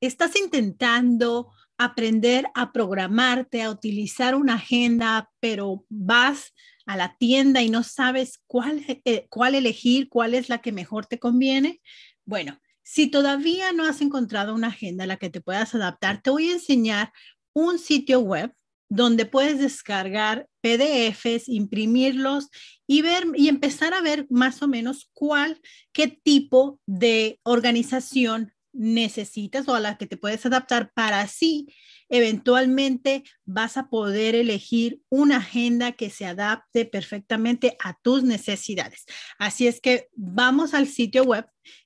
estás intentando aprender a programarte, a utilizar una agenda, pero vas a la tienda y no sabes cuál, eh, cuál elegir, cuál es la que mejor te conviene. Bueno, si todavía no has encontrado una agenda a la que te puedas adaptar, te voy a enseñar un sitio web donde puedes descargar PDFs, imprimirlos y ver y empezar a ver más o menos cuál qué tipo de organización necesitas o a la que te puedes adaptar para así eventualmente vas a poder elegir una agenda que se adapte perfectamente a tus necesidades. Así es que vamos al sitio web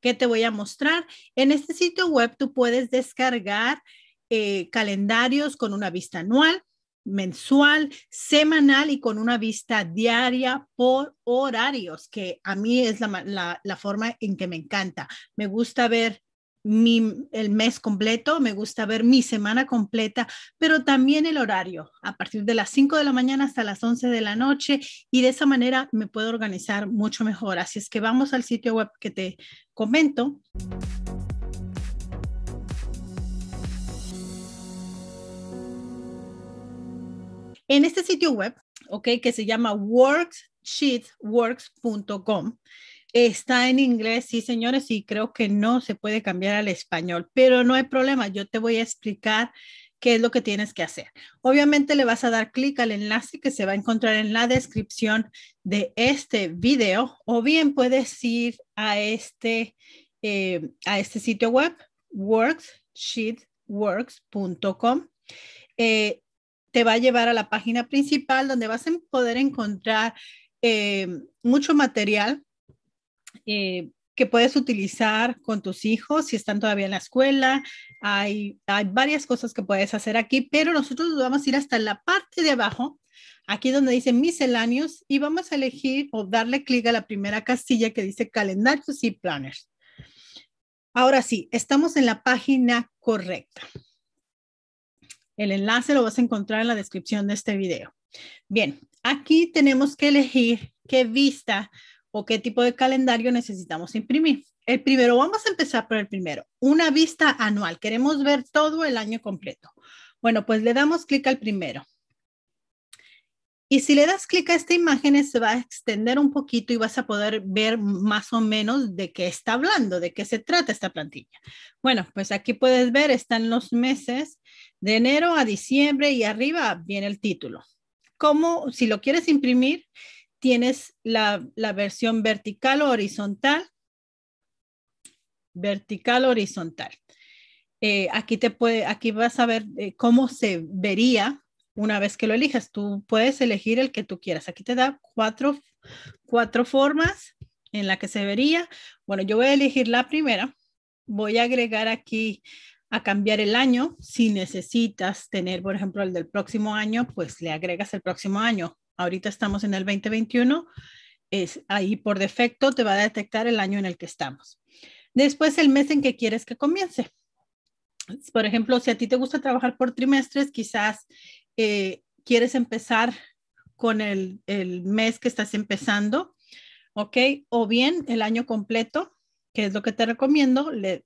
que te voy a mostrar. En este sitio web tú puedes descargar eh, calendarios con una vista anual mensual, semanal y con una vista diaria por horarios, que a mí es la, la forma en que me encanta. Me gusta ver el mes completo, me gusta ver mi semana completa, pero también el horario, a partir de las 5 de la mañana hasta las 11 de la noche, y de esa manera me puedo organizar mucho mejor. Así es que vamos al sitio web que te comento. En este sitio web, ok, que se llama worksheetworks.com, Está en inglés, sí, señores, y creo que no se puede cambiar al español, pero no hay problema, yo te voy a explicar qué es lo que tienes que hacer. Obviamente le vas a dar clic al enlace que se va a encontrar en la descripción de este video, o bien puedes ir a este, eh, a este sitio web, worksheetworks.com. Eh, te va a llevar a la página principal donde vas a poder encontrar eh, mucho material eh, que puedes utilizar con tus hijos si están todavía en la escuela. Hay, varias cosas que puedes hacer aquí, pero nosotros vamos a ir hasta la parte de abajo, aquí donde dice misceláneos, y vamos a elegir o darle clic a la primera casilla que dice calendarios y planners. Ahora sí, estamos en la página correcta. El enlace lo vas a encontrar en la descripción de este video. Bien, aquí tenemos que elegir qué vista o qué tipo de calendario necesitamos imprimir. El primero, vamos a empezar por el primero, una vista anual. Queremos ver todo el año completo. Bueno, pues le damos clic al primero. Y si le das clic a esta imagen, se va a extender un poquito y vas a poder ver más o menos de qué está hablando, de qué se trata esta plantilla. Bueno, pues aquí puedes ver, están los meses de enero a diciembre y arriba viene el título. Como si lo quieres imprimir, tienes la, versión vertical o horizontal. Vertical o horizontal. Eh, aquí, te puede, aquí vas a ver eh, cómo se vería una vez que lo elijas. Tú puedes elegir el que tú quieras. Aquí te da cuatro, cuatro formas en la que se vería. Bueno, yo voy a elegir la primera. Voy a agregar aquí a cambiar el año. Si necesitas tener, por ejemplo, el del próximo año, pues le agregas el próximo año ahorita estamos en el 2021, es ahí por defecto te va a detectar el año en el que estamos. Después el mes en que quieres que comience. Por ejemplo, si a ti te gusta trabajar por trimestres, quizás eh, quieres empezar con el, mes que estás empezando, ¿ok? O bien el año completo, que es lo que te recomiendo, le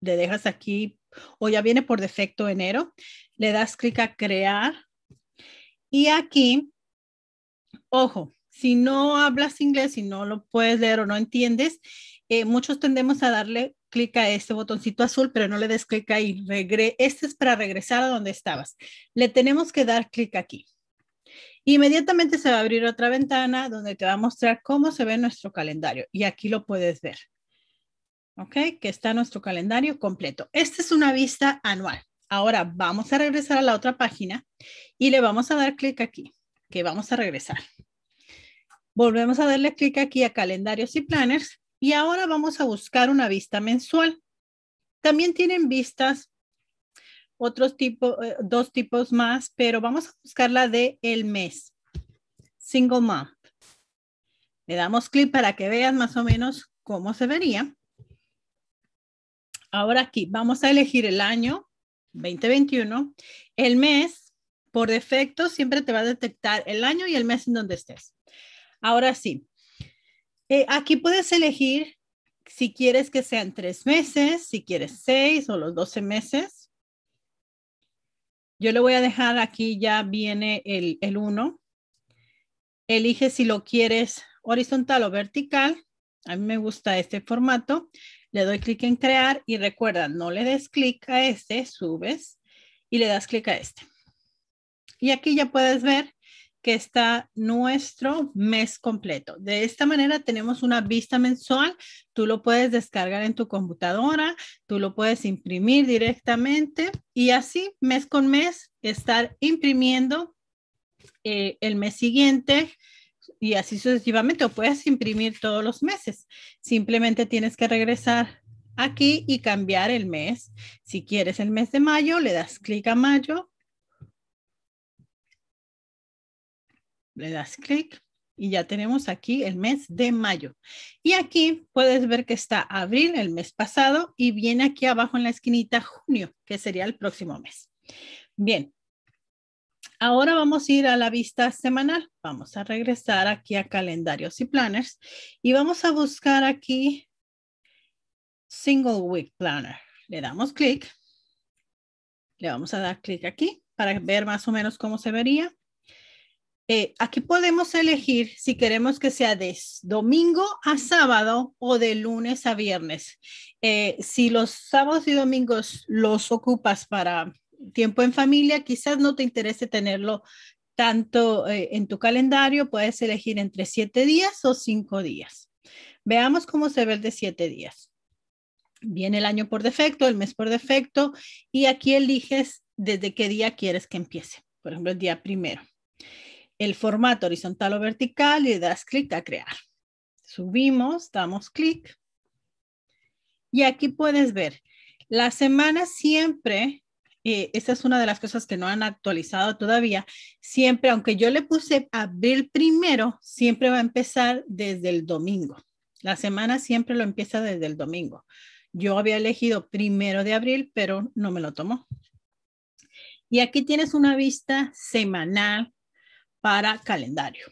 dejas aquí o ya viene por defecto enero, le das clic a crear y aquí Ojo, si no hablas inglés, y no lo puedes leer o no entiendes, eh, muchos tendemos a darle clic a este botoncito azul, pero no le des clic ahí. Regre este es para regresar a donde estabas. Le tenemos que dar clic aquí. Inmediatamente se va a abrir otra ventana donde te va a mostrar cómo se ve nuestro calendario. Y aquí lo puedes ver. ¿Ok? Que está nuestro calendario completo. Esta es una vista anual. Ahora vamos a regresar a la otra página y le vamos a dar clic aquí que vamos a regresar. Volvemos a darle clic aquí a calendarios y planners y ahora vamos a buscar una vista mensual. También tienen vistas otros tipos, eh, dos tipos más, pero vamos a buscar la de el mes, single month. Le damos clic para que veas más o menos cómo se vería. Ahora aquí vamos a elegir el año 2021, el mes por defecto siempre te va a detectar el año y el mes en donde estés. Ahora sí, eh, aquí puedes elegir si quieres que sean tres meses, si quieres seis o los doce meses. Yo le voy a dejar aquí, ya viene el, el uno. Elige si lo quieres horizontal o vertical. A mí me gusta este formato. Le doy clic en crear y recuerda, no le des clic a este, subes y le das clic a este. Y aquí ya puedes ver que está nuestro mes completo. De esta manera tenemos una vista mensual. Tú lo puedes descargar en tu computadora, tú lo puedes imprimir directamente y así mes con mes estar imprimiendo eh, el mes siguiente y así sucesivamente. O puedes imprimir todos los meses. Simplemente tienes que regresar aquí y cambiar el mes. Si quieres el mes de mayo, le das clic a mayo le das clic y ya tenemos aquí el mes de mayo. Y aquí puedes ver que está abril, el mes pasado, y viene aquí abajo en la esquinita junio, que sería el próximo mes. Bien, ahora vamos a ir a la vista semanal. Vamos a regresar aquí a calendarios y planners y vamos a buscar aquí Single Week Planner. Le damos clic. Le vamos a dar clic aquí para ver más o menos cómo se vería. Eh, aquí podemos elegir si queremos que sea de domingo a sábado o de lunes a viernes. Eh, si los sábados y domingos los ocupas para tiempo en familia, quizás no te interese tenerlo tanto eh, en tu calendario, puedes elegir entre siete días o cinco días. Veamos cómo se ve el de siete días. Viene el año por defecto, el mes por defecto, y aquí eliges desde qué día quieres que empiece. Por ejemplo, el día primero el formato horizontal o vertical y das clic a crear. Subimos, damos clic. Y aquí puedes ver, la semana siempre, eh, esta es una de las cosas que no han actualizado todavía, siempre, aunque yo le puse abril primero, siempre va a empezar desde el domingo. La semana siempre lo empieza desde el domingo. Yo había elegido primero de abril, pero no me lo tomó. Y aquí tienes una vista semanal para calendario.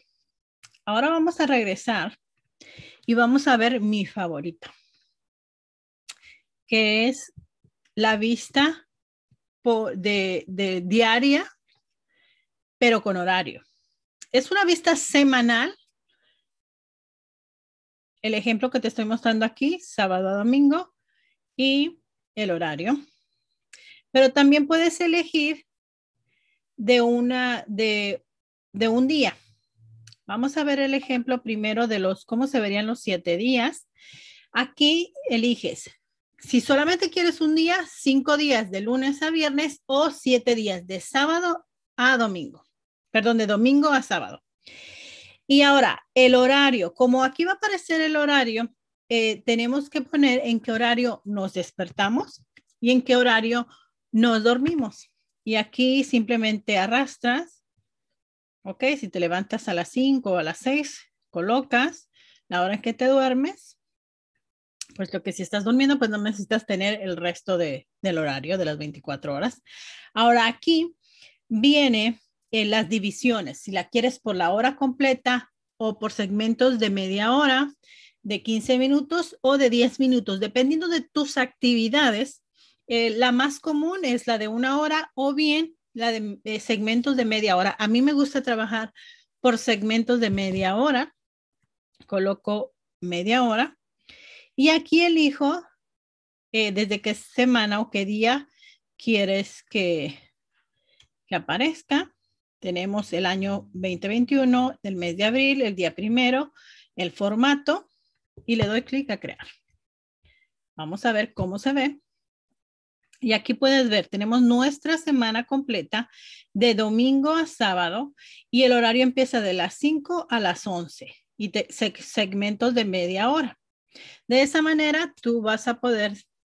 Ahora vamos a regresar y vamos a ver mi favorita, que es la vista de, diaria, pero con horario. Es una vista semanal. El ejemplo que te estoy mostrando aquí, sábado a domingo, y el horario. Pero también puedes elegir de una, de de un día. Vamos a ver el ejemplo primero de los, cómo se verían los siete días. Aquí eliges si solamente quieres un día, cinco días de lunes a viernes o siete días de sábado a domingo. Perdón, de domingo a sábado. Y ahora, el horario. Como aquí va a aparecer el horario, eh, tenemos que poner en qué horario nos despertamos y en qué horario nos dormimos. Y aquí simplemente arrastras ¿Ok? Si te levantas a las 5 o a las 6, colocas la hora en que te duermes, puesto que si estás durmiendo, pues no necesitas tener el resto del horario de las 24 horas. Ahora aquí viene eh, las divisiones, si la quieres por la hora completa o por segmentos de media hora, de 15 minutos o de 10 minutos, dependiendo de tus actividades. Eh, la más común es la de una hora o bien la de eh, segmentos de media hora. A mí me gusta trabajar por segmentos de media hora. Coloco media hora. Y aquí elijo eh, desde qué semana o qué día quieres que, que aparezca. Tenemos el año 2021, el mes de abril, el día primero, el formato y le doy clic a crear. Vamos a ver cómo se ve. Y aquí puedes ver, tenemos nuestra semana completa de domingo a sábado y el horario empieza de las 5 a las 11 y segmentos de media hora. De esa manera, tú vas a poder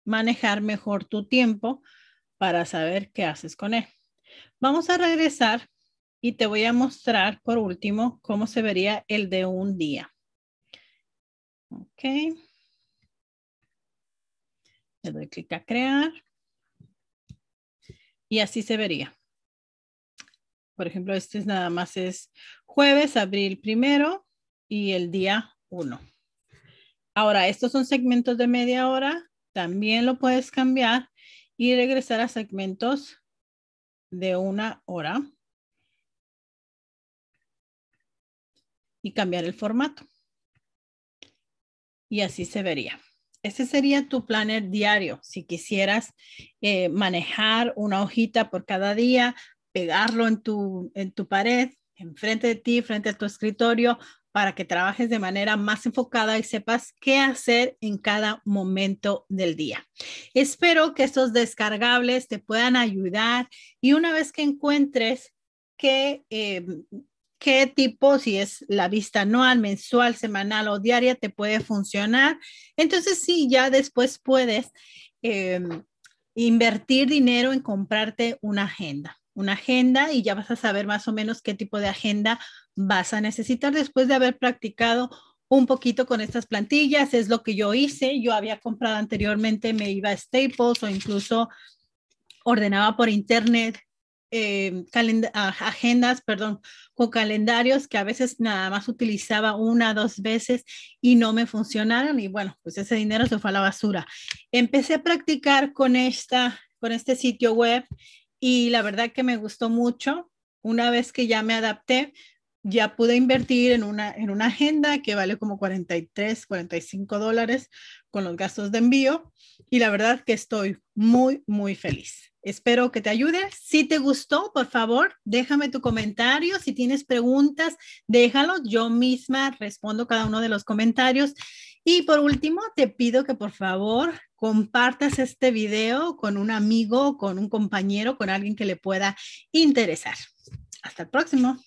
manejar mejor tu tiempo para saber qué haces con él. Vamos a regresar y te voy a mostrar por último cómo se vería el de un día. Ok. Le doy clic a crear y así se vería. Por ejemplo, este es nada más es jueves, abril primero y el día uno. Ahora, estos son segmentos de media hora. También lo puedes cambiar y regresar a segmentos de una hora. Y cambiar el formato. Y así se vería. Ese sería tu planner diario. Si quisieras eh, manejar una hojita por cada día, pegarlo en tu, en tu pared, enfrente de ti, frente a tu escritorio, para que trabajes de manera más enfocada y sepas qué hacer en cada momento del día. Espero que estos descargables te puedan ayudar y una vez que encuentres que... Eh, qué tipo, si es la vista anual, mensual, semanal o diaria, te puede funcionar. Entonces, sí, ya después puedes em, invertir dinero en comprarte una agenda, una agenda y ya vas a saber más o menos qué tipo de agenda vas a necesitar después de haber practicado un poquito con estas plantillas. Es lo que yo hice. Yo había comprado anteriormente, me iba a Staples o incluso ordenaba por internet eh, ah, agendas, perdón, con calendarios que a veces nada más utilizaba una, dos veces y no me funcionaron y bueno, pues ese dinero se fue a la basura. Empecé a practicar con, esta, con este sitio web y la verdad que me gustó mucho. Una vez que ya me adapté, ya pude invertir en una, en una agenda que vale como 43, 45 dólares con los gastos de envío y la verdad que estoy muy, muy feliz. Espero que te ayude. Si te gustó, por favor, déjame tu comentario. Si tienes preguntas, déjalo. Yo misma respondo cada uno de los comentarios. Y por último, te pido que por favor compartas este video con un amigo, con un compañero, con alguien que le pueda interesar. Hasta el próximo.